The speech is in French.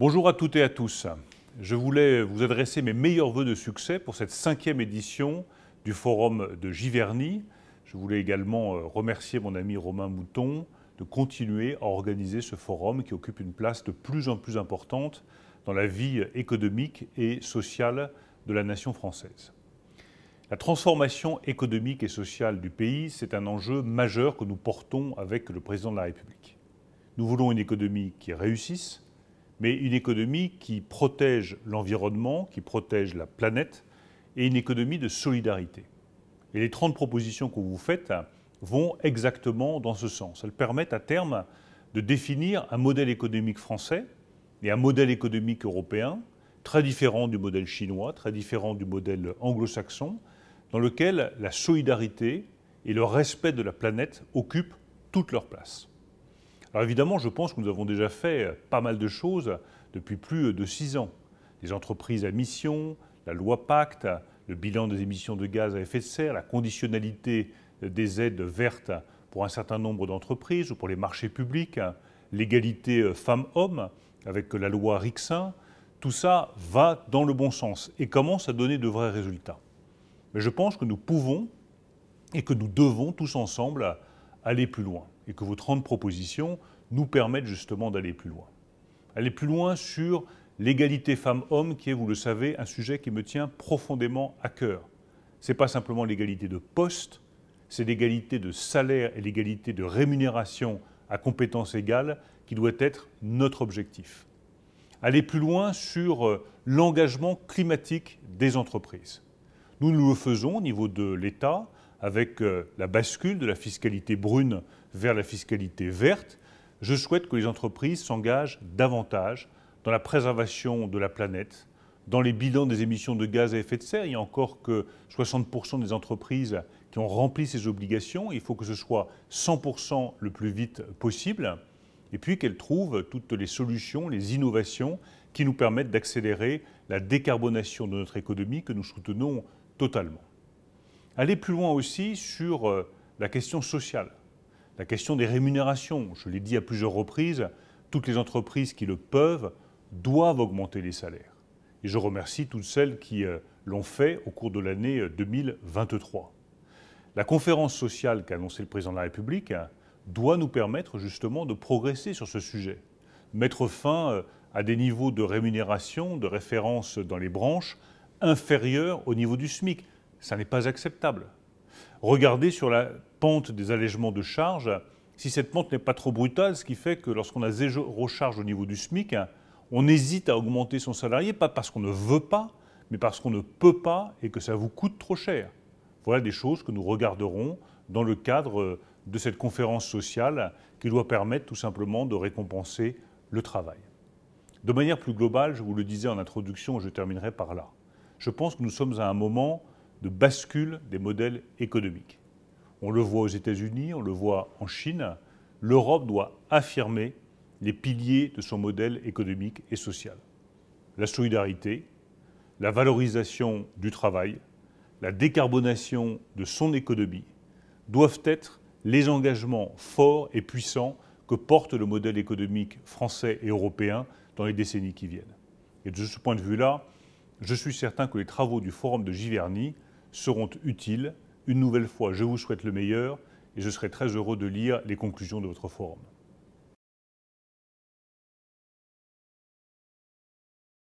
Bonjour à toutes et à tous. Je voulais vous adresser mes meilleurs voeux de succès pour cette cinquième édition du Forum de Giverny. Je voulais également euh, remercier mon ami Romain Mouton de continuer à organiser ce forum qui occupe une place de plus en plus importante dans la vie économique et sociale de la nation française. La transformation économique et sociale du pays, c'est un enjeu majeur que nous portons avec le président de la République. Nous voulons une économie qui réussisse, mais une économie qui protège l'environnement, qui protège la planète, et une économie de solidarité. Et les 30 propositions que vous faites hein, vont exactement dans ce sens. Elles permettent à terme de définir un modèle économique français et un modèle économique européen très différent du modèle chinois, très différent du modèle anglo-saxon, dans lequel la solidarité et le respect de la planète occupent toute leur place. Alors évidemment, je pense que nous avons déjà fait pas mal de choses depuis plus de six ans. Les entreprises à mission, la loi Pacte, le bilan des émissions de gaz à effet de serre, la conditionnalité des aides vertes pour un certain nombre d'entreprises ou pour les marchés publics, l'égalité femmes-hommes avec la loi Rixin, tout ça va dans le bon sens et commence à donner de vrais résultats. Mais je pense que nous pouvons et que nous devons tous ensemble aller plus loin et que vos 30 propositions nous permettent justement d'aller plus loin. Aller plus loin sur l'égalité femmes-hommes, qui est, vous le savez, un sujet qui me tient profondément à cœur. Ce n'est pas simplement l'égalité de poste, c'est l'égalité de salaire et l'égalité de rémunération à compétences égales qui doit être notre objectif. Aller plus loin sur euh, l'engagement climatique des entreprises. Nous, nous le faisons au niveau de l'État, avec euh, la bascule de la fiscalité brune vers la fiscalité verte, je souhaite que les entreprises s'engagent davantage dans la préservation de la planète, dans les bilans des émissions de gaz à effet de serre. Il n'y a encore que 60% des entreprises qui ont rempli ces obligations. Il faut que ce soit 100% le plus vite possible. Et puis qu'elles trouvent toutes les solutions, les innovations qui nous permettent d'accélérer la décarbonation de notre économie que nous soutenons totalement aller plus loin aussi sur euh, la question sociale, la question des rémunérations. Je l'ai dit à plusieurs reprises, toutes les entreprises qui le peuvent doivent augmenter les salaires. Et je remercie toutes celles qui euh, l'ont fait au cours de l'année 2023. Euh, la conférence sociale qu'a annoncée le président de la République hein, doit nous permettre justement de progresser sur ce sujet, mettre fin à des niveaux de rémunération, de référence dans les branches inférieurs au niveau du SMIC ça n'est pas acceptable. Regardez sur la pente des allègements de charges, si cette pente n'est pas trop brutale, ce qui fait que lorsqu'on a zéro charge au niveau du SMIC, on hésite à augmenter son salarié, pas parce qu'on ne veut pas, mais parce qu'on ne peut pas et que ça vous coûte trop cher. Voilà des choses que nous regarderons dans le cadre de cette conférence sociale qui doit permettre tout simplement de récompenser le travail. De manière plus globale, je vous le disais en introduction, je terminerai par là. Je pense que nous sommes à un moment de bascule des modèles économiques. On le voit aux États-Unis, on le voit en Chine. L'Europe doit affirmer les piliers de son modèle économique et social. La solidarité, la valorisation du travail, la décarbonation de son économie doivent être les engagements forts et puissants que porte le modèle économique français et européen dans les décennies qui viennent. Et de ce point de vue-là, je suis certain que les travaux du Forum de Giverny seront utiles. Une nouvelle fois, je vous souhaite le meilleur et je serai très heureux de lire les conclusions de votre forum.